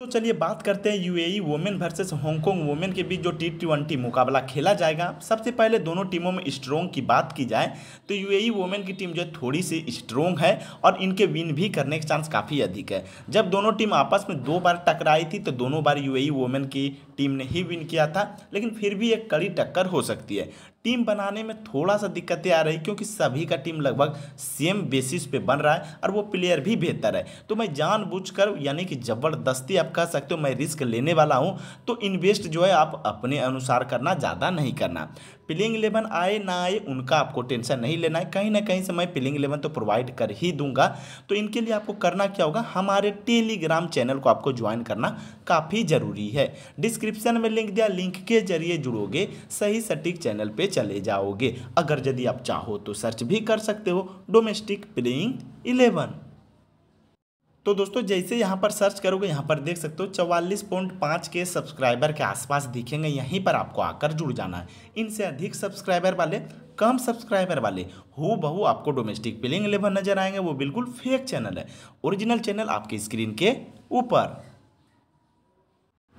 तो चलिए बात करते हैं UAE women versus Hong Kong women के बीच जो टी ट्वेंटी मुकाबला खेला जाएगा सबसे पहले दोनों टीमों में स्ट्रोंग की बात की जाए तो यूएई वोमेन की टीम जो है थोड़ी सी स्ट्रोंग है और इनके विन भी करने के चांस काफ़ी अधिक है जब दोनों टीम आपस में दो बार टकराई थी तो दोनों बार यू ए की टीम ने ही विन किया था लेकिन फिर भी एक कड़ी टक्कर हो सकती है टीम बनाने में थोड़ा सा दिक्कतें आ रही क्योंकि सभी का टीम लगभग सेम बेसिस पे बन रहा है और वो प्लेयर भी बेहतर है तो मैं जानबूझकर यानी कि ज़बरदस्ती आप कह सकते हो मैं रिस्क लेने वाला हूँ तो इन्वेस्ट जो है आप अपने अनुसार करना ज़्यादा नहीं करना पिलिंग इलेवन आए ना आए उनका आपको टेंशन नहीं लेना है कहीं ना कहीं से मैं पिलिंग इलेवन तो प्रोवाइड कर ही दूंगा तो इनके लिए आपको करना क्या होगा हमारे टेलीग्राम चैनल को आपको ज्वाइन करना काफ़ी ज़रूरी है डिस्क्रिप्शन में लिंक दिया लिंक के जरिए जुड़ोगे सही सटीक चैनल पर चले जाओगे अगर यदि आप चाहो तो सर्च भी कर सकते हो डोमेस्टिक प्लेइंग इलेवन तो दोस्तों जैसे यहाँ पर सर्च करोगे यहाँ पर देख सकते हो चवालीस पॉइंट पाँच के सब्सक्राइबर के आसपास दिखेंगे यहीं पर आपको आकर जुड़ जाना है इनसे अधिक सब्सक्राइबर वाले कम सब्सक्राइबर वाले हो बहू आपको डोमेस्टिक पिलिंग लेवल नजर आएंगे वो बिल्कुल फेक चैनल है ओरिजिनल चैनल आपके स्क्रीन के ऊपर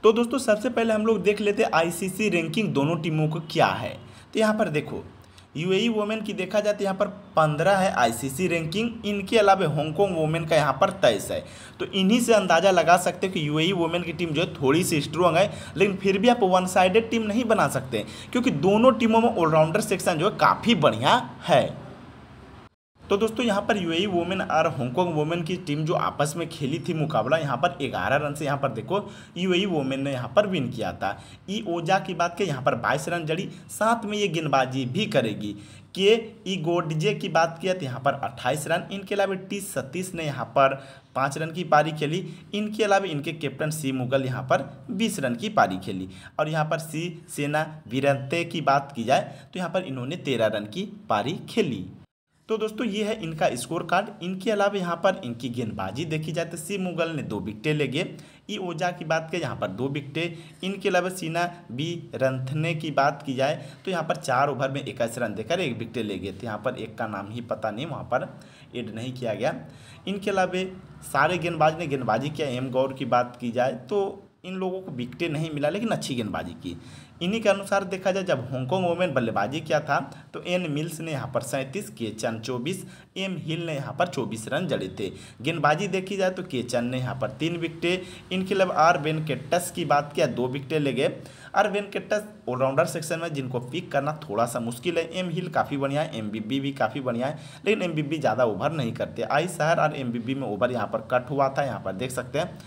तो दोस्तों सबसे पहले हम लोग देख लेते हैं आईसीसी रैंकिंग दोनों टीमों को क्या है तो यहाँ पर देखो यूएई वोमेन e की देखा जाए तो यहाँ पर पंद्रह है आईसीसी रैंकिंग इनके अलावा हांगकॉन्ग वोमेन का यहाँ पर तेईस है तो इन्हीं से अंदाज़ा लगा सकते हो कि यूएई वोमेन e की टीम जो है थोड़ी सी स्ट्रॉन्ग है लेकिन फिर भी आप वन साइडेड टीम नहीं बना सकते क्योंकि दोनों टीमों में ऑलराउंडर सेक्शन जो है काफ़ी बढ़िया है तो दोस्तों यहाँ पर यूएई वोमेन और हांगकॉन्ग वोमेन की टीम जो आपस में खेली थी मुकाबला यहाँ पर ग्यारह रन से यहाँ पर देखो यूएई वोमेन ने यहाँ पर विन किया था ई ओजा की बात के यहाँ पर बाईस रन जड़ी साथ में ये गेंदबाजी भी करेगी के ई गोडजे की बात किया तो यहाँ पर 28 रन इनके अलावा टी सतीश ने यहाँ पर पाँच रन की पारी खेली इनके अलावा इनके कैप्टन सी मुगल यहाँ पर बीस रन की पारी खेली और यहाँ पर सी सेना वीरंते की बात की जाए तो यहाँ पर इन्होंने तेरह रन की पारी खेली तो दोस्तों ये है इनका स्कोर कार्ड इनके अलावा यहाँ पर इनकी गेंदबाजी देखी जाए तो सी मुगल ने दो विकटें ले गए ई ओजा की बात करें यहाँ पर दो विकटें इनके अलावा सीना बी रंथने की बात की जाए तो यहाँ पर चार ओवर में इक्कीस रन देकर एक विकटें ले गए थे यहाँ पर एक का नाम ही पता नहीं वहाँ पर एड नहीं किया गया इनके अलावा सारे गेंदबाज ने गेंदबाजी किया एम गौर की बात की जाए तो इन लोगों को विकटें नहीं मिला लेकिन अच्छी गेंदबाजी की इन्हीं के अनुसार देखा जाए जब हांगकॉन्ग वोमेन बल्लेबाजी किया था तो एन मिल्स ने यहाँ पर सैंतीस के चन चौबीस एम हिल ने यहाँ पर चौबीस रन जड़े थे गेंदबाजी देखी जाए तो के चन ने यहाँ पर तीन विकटें इनके अलावा आर वेनकेटस की बात किया दो विकटें ले गए आर वेनकेटस ऑलराउंडर सेक्शन में जिनको पिक करना थोड़ा सा मुश्किल है एम हिल काफ़ी बढ़िया है एम भी काफ़ी बढ़िया है लेकिन एम ज़्यादा ओवर नहीं करते आई शहर और एम में ओवर यहाँ पर कट हुआ था यहाँ पर देख सकते हैं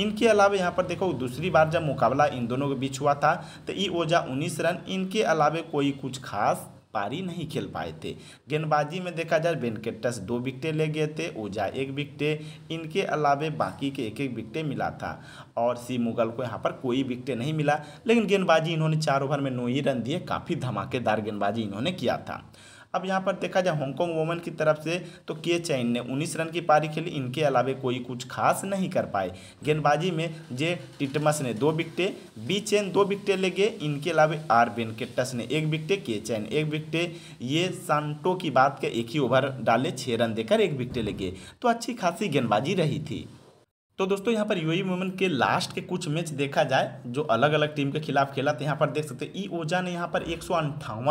इनके अलावा यहाँ पर देखो दूसरी बार जब मुकाबला इन दोनों के बीच हुआ था तो ई ओजा उन्नीस रन इनके अलावा कोई कुछ खास पारी नहीं खेल पाए थे गेंदबाजी में देखा जाए वेंकटस दो विकटें ले गए थे ओजा एक विकटें इनके अलावे बाकी के एक एक विकटें मिला था और सी मुगल को यहाँ पर कोई विकटें नहीं मिला लेकिन गेंदबाजी इन्होंने चार ओवर में नौ ही रन दिए काफ़ी धमाकेदार गेंदबाजी इन्होंने किया था अब यहाँ पर देखा जाए हांगकॉन्ग वोमन की तरफ से तो के चैन ने उन्नीस रन की पारी खेली इनके अलावे कोई कुछ खास नहीं कर पाए गेंदबाजी में जे टिटमस ने दो विकटे बी चैन दो विकटे ले गए इनके अलावे आर वेंकटस ने एक विकटे के चैन एक विकटे ये सांटो की बात के एक ही ओवर डाले छः रन देकर एक विकटे ले गए तो अच्छी खासी गेंदबाजी रही थी तो दोस्तों यहाँ पर यूएई वुमेन e के लास्ट के कुछ मैच देखा जाए जो अलग अलग टीम के खिलाफ खेला तो यहाँ पर देख सकते ई ओजा e ने यहाँ पर एक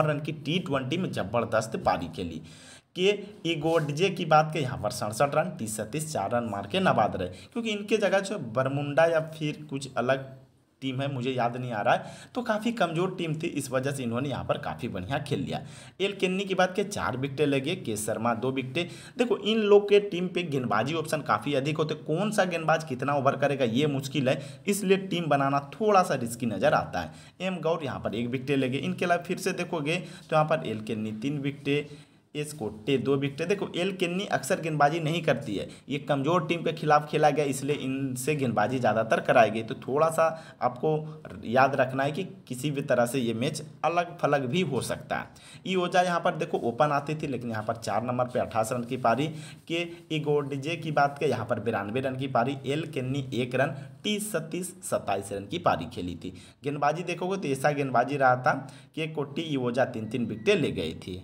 रन की टी ट्वेंटी में जबरदस्त पारी खेली के इगोडजे की बात के यहाँ पर सड़सठ रन तीस सतीस चार रन मार के नबाद रहे क्योंकि इनके जगह जो बरमुंडा या फिर कुछ अलग टीम है मुझे याद नहीं आ रहा है तो काफ़ी कमज़ोर टीम थी इस वजह से इन्होंने यहाँ पर काफ़ी बढ़िया खेल लिया एल केन्नी की बात के चार विकटें लगे के शर्मा दो विकटें देखो इन लोग के टीम पे गेंदबाजी ऑप्शन काफ़ी अधिक होते कौन सा गेंदबाज कितना ओवर करेगा ये मुश्किल है इसलिए टीम बनाना थोड़ा सा रिस्की नज़र आता है एम गौर यहाँ पर एक विकटें लगे इनके अलावा फिर से देखोगे तो यहाँ पर एल केन्नी तीन विकटें को टे दो विकटें देखो एल किन्नी अक्सर गेंदबाजी नहीं करती है ये कमज़ोर टीम के खिलाफ खेला गया इसलिए इनसे गेंदबाजी ज़्यादातर कराई गई तो थोड़ा सा आपको याद रखना है कि किसी भी तरह से ये मैच अलग फलग भी हो सकता है ई ओजा यहाँ पर देखो ओपन आती थी लेकिन यहाँ पर चार नंबर पर अट्ठाईस रन की पारी के इगोडजे की बात करें यहाँ पर बिरानवे रन की पारी एल किन्नी एक रन तीस सत्तीस सत्ताईस रन की पारी खेली थी गेंदबाजी देखोगे तो ऐसा गेंदबाजी रहा था कि कोटी ई ओजा तीन तीन विकटें ले गई थी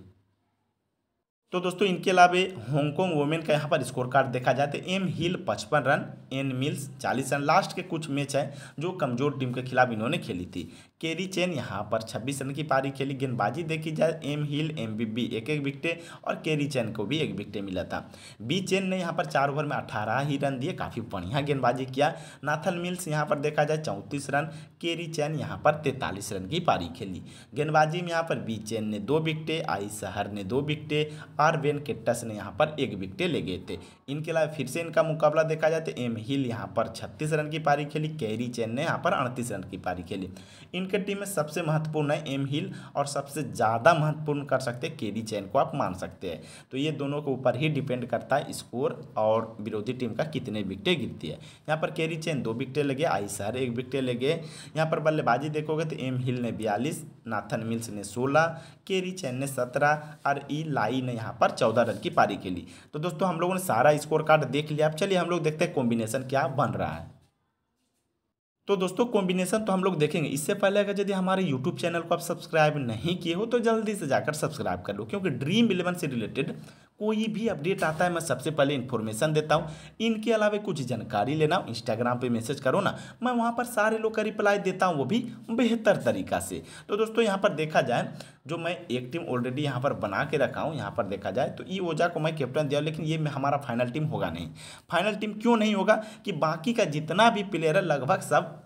तो दोस्तों इनके अलावा हांगकॉन्ग वोमेन का यहाँ पर स्कोर कार्ड देखा जाए तो एम हिल पचपन रन एन मिल्स चालीस रन लास्ट के कुछ मैच हैं जो कमज़ोर टीम के खिलाफ इन्होंने खेली थी केरी चेन यहाँ पर छब्बीस रन की पारी खेली गेंदबाजी देखी जाए M Hill M B B एक एक विकटे और केरी चेन को भी एक विकटे मिला था बी चेन ने यहाँ पर चार ओवर में अठारह ही रन दिए काफ़ी बढ़िया गेंदबाजी किया नाथन मिल्स यहाँ पर देखा जाए चौंतीस रन केरी चैन यहाँ पर तैंतालीस रन की पारी खेली गेंदबाजी में यहाँ पर बी चैन ने दो विकटे आई सहर ने दो विकटे आर वेन केट्टस ने यहाँ पर एक विकटे ले गए थे इनके अलावा फिर से इनका मुकाबला देखा जाए तो एम हिल यहाँ पर छत्तीस रन की पारी खेली कैरी चैन ने यहाँ पर अड़तीस रन की पारी खेली इनके क्रिकेट टीम में सबसे महत्वपूर्ण है एम हिल और सबसे ज़्यादा महत्वपूर्ण कर सकते हैं केरी चैन को आप मान सकते हैं तो ये दोनों के ऊपर ही डिपेंड करता है स्कोर और विरोधी टीम का कितने विकटें गिरती है यहाँ पर केरी चैन दो विकटें लगे सर एक विकटें लगे यहाँ पर बल्लेबाजी देखोगे तो एम हिल ने बयालीस नाथन मिल्स ने सोलह केरी चैन ने सत्रह और ई लाई ने यहाँ पर चौदह रन की पारी खेली तो दोस्तों हम लोगों ने सारा स्कोर कार्ड देख लिया अब चलिए हम लोग देखते हैं कॉम्बिनेशन क्या बन रहा है तो दोस्तों कॉम्बिनेशन तो हम लोग देखेंगे इससे पहले अगर यदि हमारे यूट्यूब चैनल को आप सब्सक्राइब नहीं किए हो तो जल्दी से जाकर सब्सक्राइब कर लो क्योंकि ड्रीम इलेवन से रिलेटेड कोई भी अपडेट आता है मैं सबसे पहले इन्फॉर्मेशन देता हूँ इनके अलावा कुछ जानकारी लेना इंस्टाग्राम पे मैसेज करो ना मैं वहाँ पर सारे लोग का रिप्लाई देता हूँ वो भी बेहतर तरीका से तो दोस्तों यहाँ पर देखा जाए जो मैं एक टीम ऑलरेडी यहाँ पर बना के रखा हूँ यहाँ पर देखा जाए तो ई ओजा को मैं कैप्टन दिया लेकिन ये हमारा फाइनल टीम होगा नहीं फाइनल टीम क्यों नहीं होगा कि बाकी का जितना भी प्लेयर है लगभग सब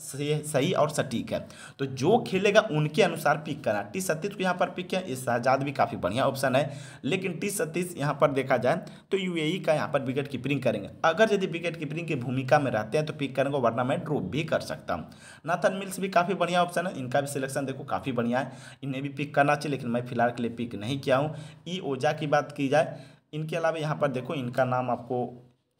सही और सटीक है तो जो खेलेगा उनके अनुसार पिक करना टी सतीश को यहाँ पर पिक किया ये शाहजाद भी काफ़ी बढ़िया ऑप्शन है लेकिन टी सतीश यहाँ पर देखा जाए तो यूएई e का यहाँ पर विकेट कीपरिंग करेंगे अगर यदि विकेट कीपरिंग की भूमिका में रहते हैं तो पिक करेंगे वरना मैं ड्रॉप भी कर सकता हूँ नाथन मिल्स भी काफ़ी बढ़िया ऑप्शन है इनका भी सिलेक्शन देखो काफ़ी बढ़िया है इन्हें भी पिक करना चाहिए लेकिन मैं फिलहाल के लिए पिक नहीं किया हूँ ई e ओजा की बात की जाए इनके अलावा यहाँ पर देखो इनका नाम आपको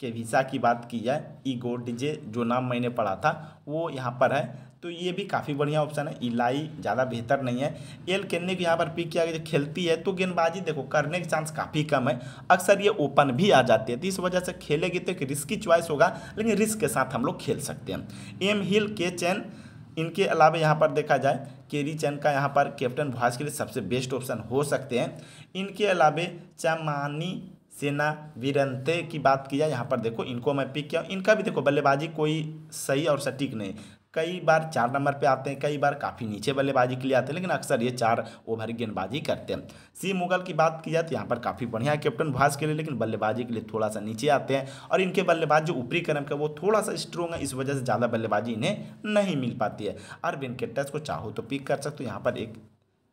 के वीज़ा की बात की जाए ईगो डीजे जो नाम मैंने पढ़ा था वो यहाँ पर है तो ये भी काफ़ी बढ़िया ऑप्शन है इलाई ज़्यादा बेहतर नहीं है एल केन्ने को यहाँ पर पिक किया गया जो खेलती है तो गेंदबाजी देखो करने के चांस काफ़ी कम है अक्सर ये ओपन भी आ जाती है तो इस वजह से खेलेगी तो एक रिस्की च्वाइस होगा लेकिन रिस्क के साथ हम लोग खेल सकते हैं एम हिल के चैन इनके अलावा यहाँ पर देखा जाए केरी चैन का यहाँ पर कैप्टन भाज के लिए सबसे बेस्ट ऑप्शन हो सकते हैं इनके अलावा चमानी सेना वीरंते की बात किया यहाँ पर देखो इनको मैं पिक किया इनका भी देखो बल्लेबाजी कोई सही और सटीक नहीं कई बार चार नंबर पे आते हैं कई बार काफ़ी नीचे बल्लेबाजी के लिए आते हैं लेकिन अक्सर ये चार ओवर गेंदबाजी करते हैं सी मुगल की बात की जाए तो यहाँ पर काफ़ी बढ़िया कैप्टन भास के लिए लेकिन बल्लेबाजी के लिए थोड़ा सा नीचे आते हैं और इनके बल्लेबाज जो ऊपरी क्रम का वो थोड़ा सा स्ट्रॉन्ग है इस वजह से ज़्यादा बल्लेबाजी इन्हें नहीं मिल पाती है अरविंद वेंकटेश को चाहो तो पिक कर सकते हो यहाँ पर एक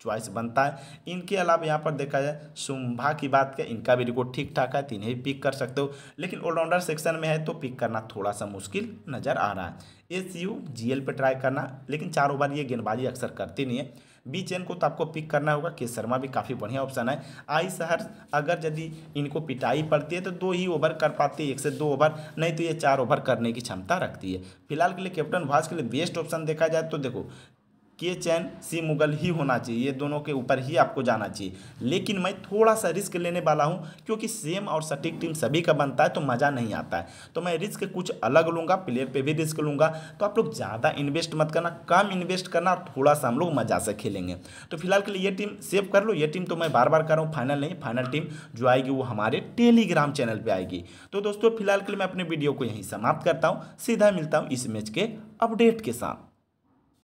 चॉइस बनता है इनके अलावा यहाँ पर देखा जाए सुम्भा की बात करें इनका भी रिकॉर्ड ठीक ठाक है तीन ही पिक कर सकते हो लेकिन ऑलराउंडर सेक्शन में है तो पिक करना थोड़ा सा मुश्किल नज़र आ रहा है एस यू जी एल पर ट्राई करना लेकिन चार ओवर ये गेंदबाजी अक्सर करती नहीं है बी चेन को तो आपको पिक करना होगा के शर्मा भी काफ़ी बढ़िया ऑप्शन है आई शहर अगर यदि इनको पिटाई पड़ती है तो दो ही ओवर कर पाती है एक से दो ओवर नहीं तो ये चार ओवर करने की क्षमता रखती है फिलहाल के लिए कैप्टन भास के लिए बेस्ट ऑप्शन देखा जाए तो देखो के चैन सी मुगल ही होना चाहिए ये दोनों के ऊपर ही आपको जाना चाहिए लेकिन मैं थोड़ा सा रिस्क लेने वाला हूँ क्योंकि सेम और सटीक टीम सभी का बनता है तो मज़ा नहीं आता है तो मैं रिस्क कुछ अलग लूँगा प्लेयर पे भी रिस्क लूँगा तो आप लोग ज़्यादा इन्वेस्ट मत करना कम इन्वेस्ट करना और थोड़ा सा हम लोग मज़ा से खेलेंगे तो फिलहाल के लिए ये टीम सेव कर लो ये टीम तो मैं बार बार कर रहा हूँ फाइनल नहीं फाइनल टीम जो आएगी वो हमारे टेलीग्राम चैनल पर आएगी तो दोस्तों फिलहाल के लिए मैं अपने वीडियो को यहीं समाप्त करता हूँ सीधा मिलता हूँ इस मैच के अपडेट के साथ